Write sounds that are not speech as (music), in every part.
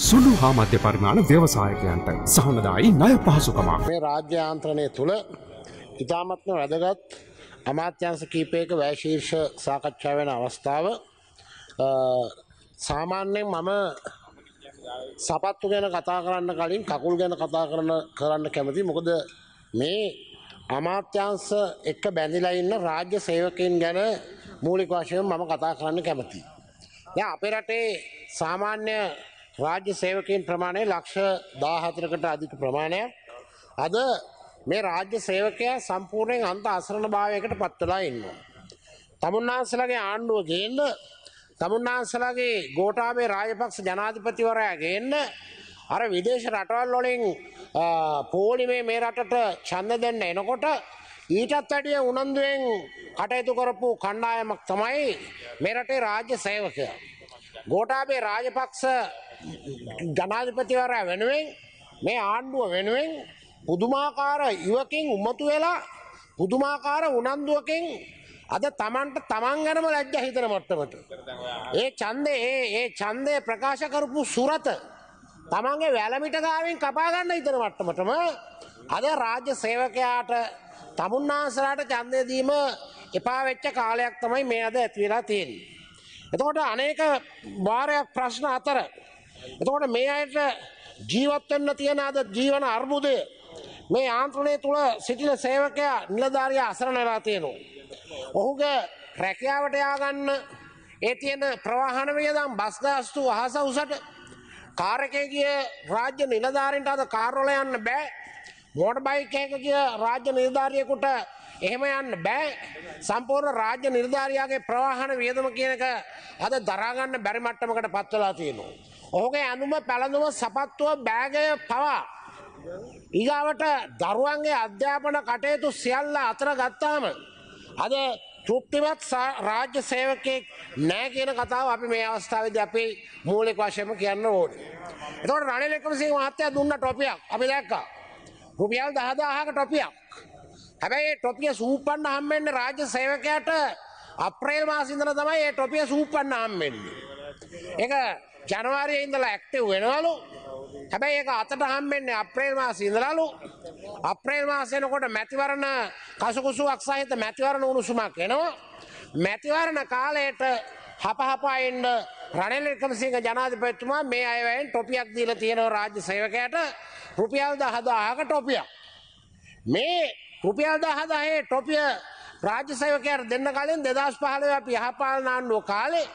සුළු හා මධ්‍ය පරිමාණ ව්‍යවසායකයන්ට සහනදායි ණය පහසුකමක්. මේ රාජ්‍ය ආන්ත්‍රණය තුළ ඉතාමත්ම වැදගත් අමාත්‍යංශ කීපයක වැශීර්ෂ සාකච්ඡා වෙන අවස්ථාව සාමාන්‍යයෙන් මම සපත්තු ගැන කතා කරන්න කලින් කකුල් ගැන කතා කරන කරන්න කැමති මොකද මේ අමාත්‍යංශ එක්ක බැඳිලා ඉන්න රාජ්‍ය සේවකයන් ගැන මූලික වශයෙන් මම කතා කරන්න කැමතියි. දැන් අපේ රටේ සාමාන්‍ය රාජ්‍ය සේවකයන් ප්‍රමාණය ලක්ෂ 14කට අධික ප්‍රමාණයක්. අද මේ රාජ්‍ය සේවකයා සම්පූර්ණයෙන් අන්ත අසරණ භාවයකට පත් වෙලා ඉන්නවා. තමුන්නාන්සලාගේ ආණ්ඩුව ගේන්න තමුන්නාන්සලාගේ ගෝඨාභය රාජපක්ෂ ජනාධිපතිවරයා ගේන්න අර විදේශ රටවල් වලින් පෝලිමේ මේ රටට ඡන්ද දෙන්න එනකොට ඊටත් වැඩිය උනන්දුවෙන් කටයුතු කරපු කණ්ඩායමක් තමයි මේ රටේ රාජ්‍ය සේවකයා. ගෝඨාභය රාජපක්ෂ ජනාධිපතිවරයා වෙනුවෙන් මේ ආණ්ඩුව වෙනුවෙන් පුදුමාකාර ඉවකින් උමතු වෙලා පුදුමාකාර උනන්දුවකින් අද තමන්ට තමන් ගැනම ලැජ්ජ හිතන මට්ටමට. ඒ චන්දේ ඒ ඒ චන්දය ප්‍රකාශ කරපු සුරත තමන්ගේ වැලමිට ගාවෙන් කපාගන්න හිතන මට්ටමටම අද රාජ්‍ය සේවකයාට තමුන්නාසරට චන්දයදීම එපා වෙච්ච කාලයක් තමයි මේ අද ඇත්වෙලා තියෙන. එතකොට අනේක භාරයක් ප්‍රශ්න අතර එතකොට මේ අයට ජීවත් වෙන්න තියෙන අද ජීවන අර්බුදය මේ ආන්ත්‍රණය තුල සිටින සේවකයා නිලධාරියා අසරණ වෙලා තියෙනවා. ඔහුගේ රැකියාවට ය아가න්න ඒ තියෙන ප්‍රවාහන වියදම් බස් ගාස්තු අහස උසට කාරකේ ගිය රාජ්‍ය නිලධාරීන්ට අද කාර්වල යන්න බෑ. මෝටර් බයික් එකක ගිය රාජ්‍ය නිලධාරියෙකුට එහෙම යන්න බෑ සම්පූර්ණ රාජ්‍ය නිර්ධාරියාගේ ප්‍රවාහන වියදම කියන එක අද දරා ගන්න බැරි මට්ටමකට පත් වෙලා තියෙනවා ඔහුගේ ඇනුම පැළඳුම සපත්තුව බෑගය පවා. ඊගාවට දරුවන්ගේ අධ්‍යාපන කටයුතු සියල්ල අතර ගත්තාම. අද තෘප්තිමත් රාජ්‍ය සේවකයෙක් නෑ කියන කතාව අපි මේ අවස්ථාවද අපි මූලික වශයම කියන්න ඕනි. එතවට රණලෙකමසි මහත්තය දුන්න ටොපියක් අපි දැක්කා. රුපියල් දහදාහක ටොපියක්. හැබැයි ටොපිය සූපන්න හම්මෙන්න්න රාජ්‍ය සේවකයට අප්‍රේල් මාසින්දන තමයි ඒ ටොපිය සූපන්න හම්මෙන්න්නේ. ඒ ජනවාරය ඉඳලා ඇක්ටව් වෙනවලු හැබැයි ඒක අතට හම්බෙන්නේ අප්‍රේල් මාස ඉඳලාලු අප්‍රේල් මාසයනකොට මැතිවරණ කසුකුසුවක් සහිත මැතිවරණ උණුසුමක් එනවා මැතිවරණ කාලයට හපහපා එන්න රනිල් වික්‍රමසිංහ ජනාධිපතිතුමා මේ අයවැයෙන් ටොපියක් දීලා තියෙනවා රාජ්‍ය සේවකයාට රුපියල් 10000ක ටොපියක් මේ රුපියල් 10000 ටොපිය රාජ්‍ය සේවකයාට දෙන්න කලින් 2015 අපි යහපාලන ආණ්ඩුව කාලේ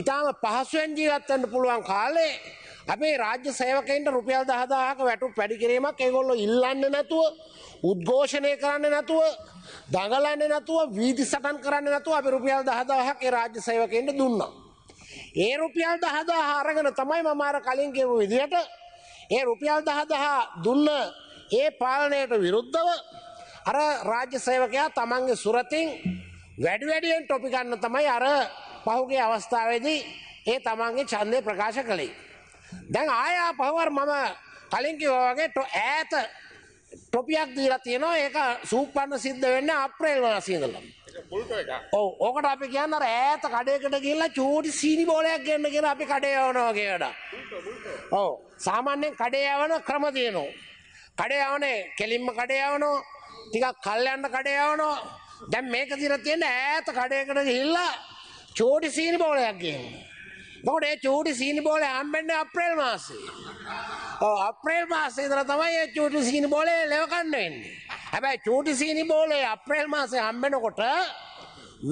ඉතාම පහසුවෙන් ජීවත්තන්ට පුළුවන් කාලේ අපේ රාජ්‍ය සේවකන්ට රුපියල් දහදාහක වැටු පැඩිකිරීමක් ඒගොල්ල ඉල්ලන්න නැතුව උද්ඝෝෂණය කරන්න නැතුව දඟලන්න නැතුව වීදි සටන් කරන්න නැතුව අපි රුපියල් දහදාහක් ඒ රාජ්‍ය සේවකන්ට දුන්නා. ඒ රුපියල් දහදා අරගෙන තමයි මම අර කලින් කියපු විදිහට ඒ රුපියල් දහදා දුන්න ඒ පාලනයට විරුද්ධව අර රාජ්‍ය සේවකයා තමන්ගේ සුරතින් වැඩි වැඩියෙන් ටොපි ගන්න තමයි අර පහුගේ අවස්ථාවේදී ඒ තමන්ගේ ඡන්දය ප්‍රකාශ කළේ. දැන් ආය පහවර මම කලින් කිව්වා වගේ ඈත ටොපියක් දීලා තියෙනවා ඒක සූපන්න සිද්ධ වෙන්නේ අප්‍රේල් මාසයේ ඉඳලා. ඔව් ඕකට අපි කියන්නේ අර ඈත කඩේකට ගිහිල්ලා චූටි සීනි බෝලයක් ගන්න කියලා අපි කඩේ යවනවා වගේ වැඩ. ඔව් සාමාන්‍යයෙන් කඩේ යවන ක්‍රම තියෙනවා. කඩේ යවනේ කෙලින්ම කඩේ යවනවා ටිකක් කල් යන්න කඩේ යවනවා. දැන් මේක දින තියෙන ඈත කඩේකට ගිහිල්ලා චූටි සීනි බෝලයක් ගේන්න. මොකද ඒ චූටි සීනි බෝලේ හම්බෙන්නේ අප්‍රේල් මාසේ. ඔව් අප්‍රේල් මාසේ ඉඳලා තමයි ඒ චූටි සීනි බෝලේ ලෙව ගන්න වෙන්නේ. හැබැයි චූටි සීනි බෝලේ අප්‍රේල් මාසේ හම්බෙනකොට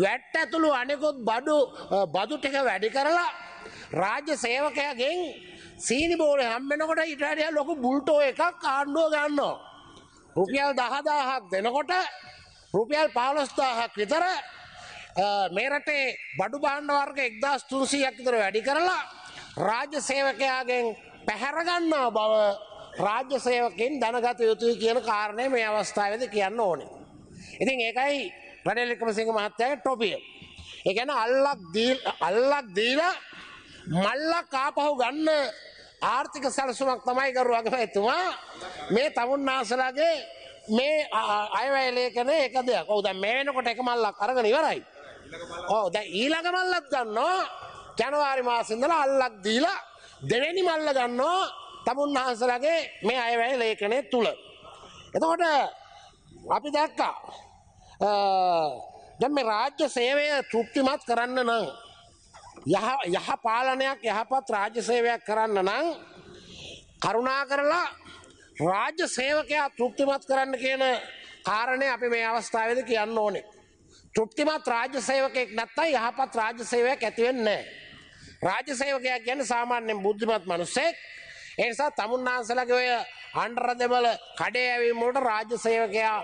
වැට් ඇතුළු අනෙකුත් බඩු බදු ටික වැඩි කරලා රාජ්‍ය සේවකයාගෙන් සීනි බෝලේ හම්බෙනකොට ඊට වැඩිය ලොකු බුල්ටෝ එකක් ආණ්ඩුව ගන්නවා. රුපියල් 10000ක් දෙනකොට රුපියල් 15000ක් විතර මේ රටේ බඩු භාණ්ඩ වර්ග 1300ක් විතර වැඩි කරලා රාජ්‍ය සේවකයාගෙන් පැහැර ගන්නා බව රාජ්‍ය සේවකෙන් දැනගත යුතුයි කියන කාරණය මේ අවස්ථාවේදී කියන්න ඕනේ. ඉතින් ඒකයි රනිල් වික්‍රමසිංහ මහත්තයාගේ ටොපිය. ඒ කියන්නේ අල්ලක් අල්ලක් දීලා මල්ලක් ආපහු ගන්න ආර්ථික සැලසුමක් තමයි කරුවගමතුමා මේ තමුන්නාසලාගේ මේ අයවැය ලේඛනය එක දෙයක්. ඔව් දැන් මේ වෙනකොට එක මල්ලක් අරගෙන ඉවරයි. ඕ දැ ඊළඟ මල්ලත් ගන්නවා ජනවාරි මාසින්දල අල්ලක් දීලා දෙවැනි මල්ල ගන්නවා තමුන් වහන්සලගේ මේ අයවැය ලේඛනය තුළ. එතකොට අපි දැක්කා දැන් මේ රාජ්‍ය සේවය තෘප්තිමත් කරන්න නම් යහ පාලනයක් යහපත් රාජ්‍ය සේවයක් කරන්න නම් කරුණා කරලා රාජ්‍ය සේවකයා තෘප්තිමත් කරන්න කියන කාරණය අපි මේ අවස්ථාවේද කියන්න ඕනේ. තෘප්තිමත් රාජ්‍ය සේවකයෙක් නැත්තම් යහපත් රාජ්‍ය සේවයක් ඇති වෙන්නේ රාජ්‍ය සේවකයා කියන්නේ සාමාන්‍යයෙන් බුද්ධිමත් මිනිසෙක්. ඒ නිසා තමුන්නාන්සලගේ ඔය අnder දෙමළ කඩේ ඇවිම වලට රාජ්‍ය සේවකයා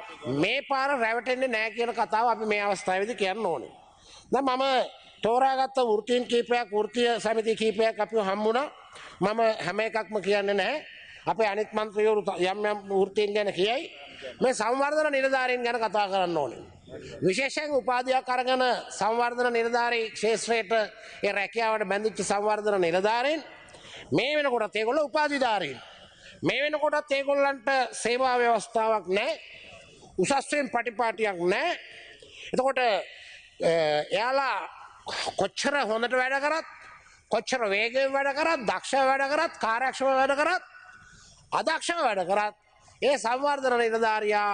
මේ පාර රැවටෙන්නේ නැහැ කියන කතාව අපි මේ අවස්ථාවේදී කියන්න ඕනේ. දැන් මම තෝරාගත්ත වෘත්තීන් කීපයක් වෘත්තීය සමිති කීපයක් අපිව හම්බුණා. මම හැම එකක්ම කියන්නේ නැහැ. අපේ අනිත් മന്ത്രിවරු යම් යම් වෘත්තීන් ගැන කියයි. මේ සංවර්ධන නිලධාරීන් ගැන කතා කරන්න ඕනේ. විශේෂයෙන් උපාධයක් අරගන සංවර්ධන නිලධාරී ක්ෂේත්‍රයට ඒ රැකියාවට බැඳිච්ච සංවර්ධන නිලධාරයෙන් මේ වෙනකොට ඒගොල්ල උපාධිධාරීන් මේ වෙනකොටත් ඒගොල්ලන්ට සේවා ව්‍යවස්ථාවක් නෑ උසස්වෙන් පටිපාටියක් නෑ එතකොට එයාලා කොච්චර හොඳට වැඩ කරත් කොච්චර වේගෙන් වැඩ කරත් දක්ෂ වැඩ කරත් කාරක්ෂම වැඩ කරත් අදක්ෂම වැඩ කරත් ඒ සංවර්ධන නිලධාරයා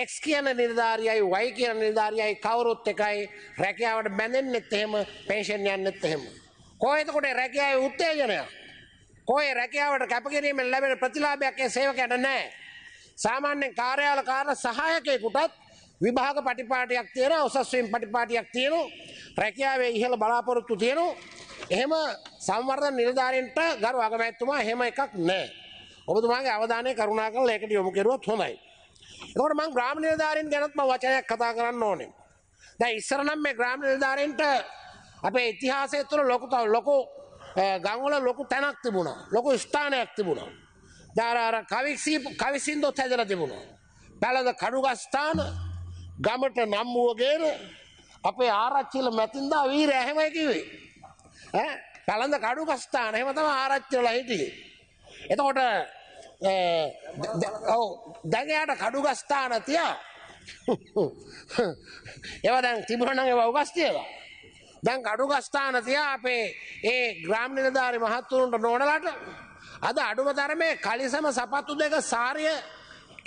එක්ස් කියන නිර්ධාරියයි වයි කියන නිර්ධාරියයි කවුරුත් එකයි රැකියාවට බැඳෙන්නෙත් එහෙම පේෂන් යන්නෙත් එහෙම. කොහෙතකොට රැකියාවේ උත්තේජනය. කොහේ රැකියාවට කැපකිරීමෙන් ලැබෙන ප්‍රතිලාභයක් ඒ සේවකයන්ට නැහැ. සාමාන්‍යයෙන් කාර්යාල කාර්ය සහායකයෙකුටත් විභාග පටිපාටියක් තියෙනවා උසස් වීම් පටිපාටියක් තියෙනවා රැකියාවේ ඉහළ බලාපොරොත්තු තියෙනවා එහෙම සංවර්ධන නිලධාරීන්ට ගරු අගමැතිතුමා එහෙම එකක් නැහැ. ඔබතුමාගේ අවධානය කරුණාකරලා ඒකට යොමු කරුවොත් හොඳයි. එතකොට මං ග්‍රාම නිලධාරීන් ගැනත් මම වචනයක් කතා කරන්න ඕනේ. දැන් ඉස්සර නම් මේ ග්‍රාම නිලධාරීන්ට අපේ ඉතිහාසය තුළ ලොකු ලොකු ගම්වල ලොකු තැනක් තිබුණා. ලොකු ස්ථානයක් තිබුණා. දැන් අර කවිසි කවිසින්දොත් හැදලා තිබුණා. පැලඳ කඩුගස්ථාන ගමට නම් වූගෙන අපේ ආරච්චිල මැතින්දා වීර එහෙමයි කිව්වේ. ඈ පැලඳ කඩුගස්ථාන එහෙම තමයි ආරච්චිලා හිටියේ. එතකොට ඔව (laughs) eh, oh, දැඟයාට කඩුගස්ථාන තියා එව (laughs) දැන් තිබුණන එව උගස්තියවා දැන් අඩුගස්ථාන තියා අපේ ඒ ග්‍රාම් නිලධාරි මහත්තුරුන්ට නොනලට අද අඩුම තරමේ කලිසම සපත්තු දෙක සාරිය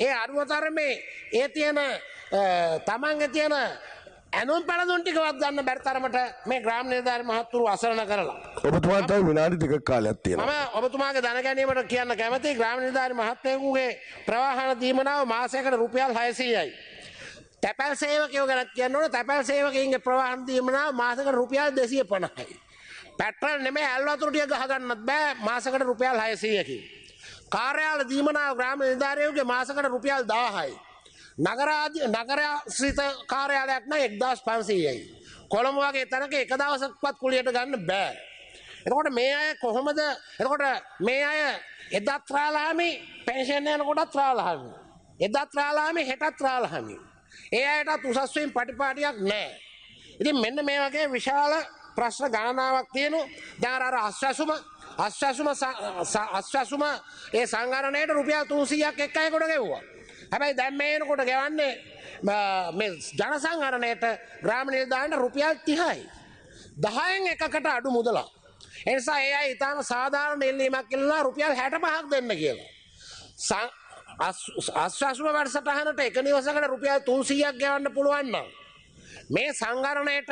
ඒ අරුවතරමේ ඒ තියෙන eh, තමන්ග තියෙන ඇනුම් පැනදුන් ටිකවත් ගන්න බැරි තරමට මේ ග්‍රාම නිලධාරි මහත්තුරු අසරණ කරලා. ඔබතුමා තව විනාඩි දෙකක් කාලයක් තියෙනවා. මම ඔබතුමාගේ දැන ගැනීමට කියන්න කැමතියි ග්‍රාම නිලධාරි මහත්මයෙකුගේ ප්‍රවාහන දීමනාව මාසයකට රුපියල් 600යි. තැපැල් සේවකයෝ ගැන කියන්න ඕනේ තැපැල් සේවකයන්ගේ ප්‍රවාහන දීමනාව මාසයකට රුපියල් 250යි. පෙට්‍රල් නෙමෙයි ඇල් වතුර ටික ගහ ගන්නත් බෑ මාසයකට රුපියල් 600කින්. කාර්යාල දීමනාව ග්‍රාම නිලධාරියෙකුගේ මාසයකට රුපියල් 1000යි. නගරාජ නගර ශ්‍රීත කාර්යාලයක් නම් 1500යි. කොළඹ වගේ තැනක එක දවසක්වත් කුලියට ගන්න බෑ. එතකොට මේ අය කොහොමද? එතකොට මේ අය එදත් රාලහාමි පෙන්ෂන් යනකොටත් රාලහාමි. එදත් රාලහාමි හෙටත් රාලහාමි. ඒ අයටත් උසස් වීම පටිපාටියක් නෑ. ඉතින් මෙන්න මේ වගේ විශාල ප්‍රශ්න ගණනාවක් තියෙනු. දැන් අර අස්වැසුම අස්වැසුම අස්වැසුම ඒ සංගණනයේ රුපියල් 300ක් එක්කයි කොට ගෙවුවා. හැබැයි දැම් මේනකොට ගැවන්නේ ජනසංහරණයට ග්‍රාම නිර්ධාන්ට රුපියල් තිහයි. දහයෙන් එකකට අඩු මුදලා. එනිසා ඒ අයි ඉතාම සාධාරණ එල්ලීමක් කියල්ලා රුපියල් හැට පහක් දෙන්න කියලා. අශ්වාශම වැඩසටහනට එක නිවසකට රුපියල් තුන්සීයක් ගෙවන්න පුළුවන්නම්. මේ සංගරණයට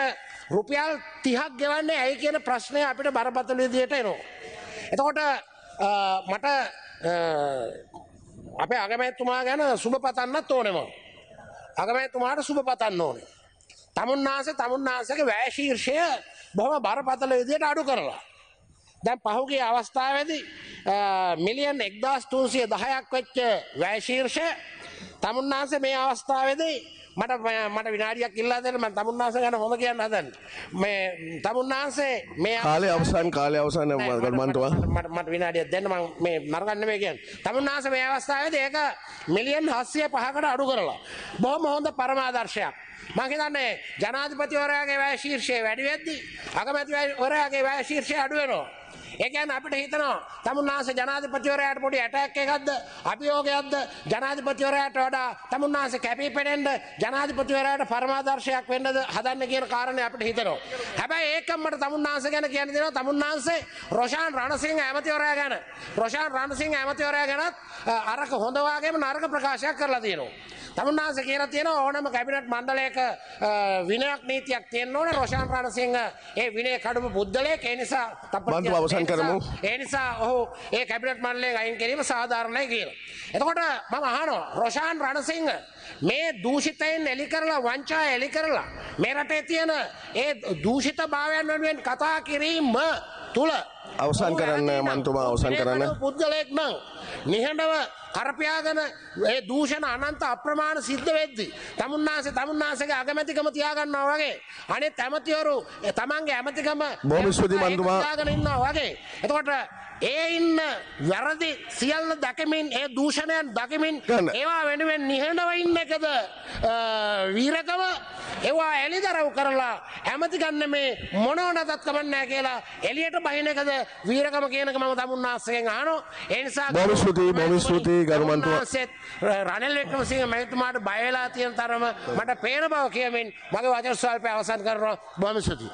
රුපියල් තිහක් ගෙවන්නේ ඇයි කියන ප්‍රශ්නය අපිට බරපතල විදියට එනවා. එතකොට මට අපේ අගමැත්තුමා ගැන සුභ පතන්නත් ඕනෙවා. අගමැතුමාට සුභ පතන්න ඕනේ. තමුන්නාස තමුන්නාසක වැෑශීර්ෂය බොහම බරපතල විදියට අඩු කරලා. දැන් පහුගේ අවස්ථාවදී මිලියන් එක්දස් තුන්සිය දහයක් වෙච්ච වැෑශීර්ෂය තමුන්නාස මේ අවස්ථාවදී මට මට විනාඩියක් ඉල්ලා දෙන්න මම තමුන්නාස ගැන හොඳ කියන්න හදන්නේ. මේ තමුන්නාසේ මේ කාලේ අවසන් කාලේ අවසන් ගර්මන්තුවා මට මට විනාඩියක් දෙන්න මම මේ නරකන්න නෙමෙයි කියන්නේ. තමුන්නාස මේ අවස්ථාවේදී ඒක මිලියන් 705කට අඩු කරලා බොහොම හොඳ පරමාදර්ශයක්. මං හිතන්නේ ජනාධිපතිවරයාගේ වැය ශීර්ෂය වැඩි වෙද්දී අගමැතිවරයාගේ වැය ශීර්ෂය අඩු වෙනවා. ඒකන් අපිට හිතනවා තමුන්නාස ජනාධිපතිවරයට පොඩි ඇටැක් එකක්ද අභියෝගයක්ද ජනාධිපතිවරයට වඩා තමුන්නාස කැපී පෙනෙන්ට ජනාධිපතිවරයට පරමාදර්ශයක් වෙන්නද හදන්න කියන කාරණය අපිට හිතනවා. හැබැයි ඒකම්මට තමුන්නාස ගැන කියන දෙනවා තමුන්නාන්සේ රොෂාන් රණසිංහ ඇමතිවරයා ගැන රොෂාන් රණසිංහ ඇමතිවරයා ගැනත් අරක හොඳවාගේම නරක ප්‍රකාශයක් කරලා තියෙනවා. තමුන්නාස කියලා තියෙන ඕනම කැබිනට් මණ්ඩලයක විනයක් නීතියක් තියෙන්න ඕනේ රොෂාන් රණසිංහ ඒ විනය කඩපු බුද්ධලේ ඒ නිසා තප්පර සඳහන් කරමු. ඒ නිසා ඔහු ඒ කැබිනට් මණ්ඩලයෙන් අයින් කිරීම සාධාරණයි කියලා. එතකොට මම අහනවා රොෂාන් රණසිංහ මේ දූෂිතයෙන් එලි කරලා වංචා එලි කරලා මේ රටේ තියෙන ඒ දූෂිත භාවයන් වෙනුවෙන් කතා කිරීම තුල අවසන් කරන්න මන්තුමා අවසන් කරන්න. පුද්ගලයෙක් නම් නිහඬව කරපයාගෙන ඒ දූෂණ අනන්ත අප්‍රමාණ සිද්ධ වෙද්දී තමුන්නාසේ තමුන්නාසේගේ අගමැතිකම තියාගන්නවා වගේ අනිත් ඇමතිවරු තමන්ගේ ඇමතිකම බොහොම ස්තුතියි මන්තුමා තියාගෙන ඉන්නවා වගේ එතකොට ඒ ඉන්න වැරදි සියල්ල දකමින් ඒ දූෂණයන් දකමින් ඒවා වෙනුවෙන් නිහඬව ඉන්න එකද වීරකම ඒවා එළිදරව් කරලා ඇමති ගන්න මේ මොනව නැතත් කමක් නැහැ කියලා එළියට බහින එකද වීරකම කියනක මම තමුන්නාසේගෙන් අහනවා ඒ නිසා ස්තුතියි බොහොම ස්තුතියි ගරුමන්තුමා රනිල් වික්‍රමසිංහ මැතිතුමාට බය වෙලා තියෙන තරම මට පේන බව කියමින් මගේ වචන ස්වල්පය අවසන් කරනවා බොහොම ස්තුතියි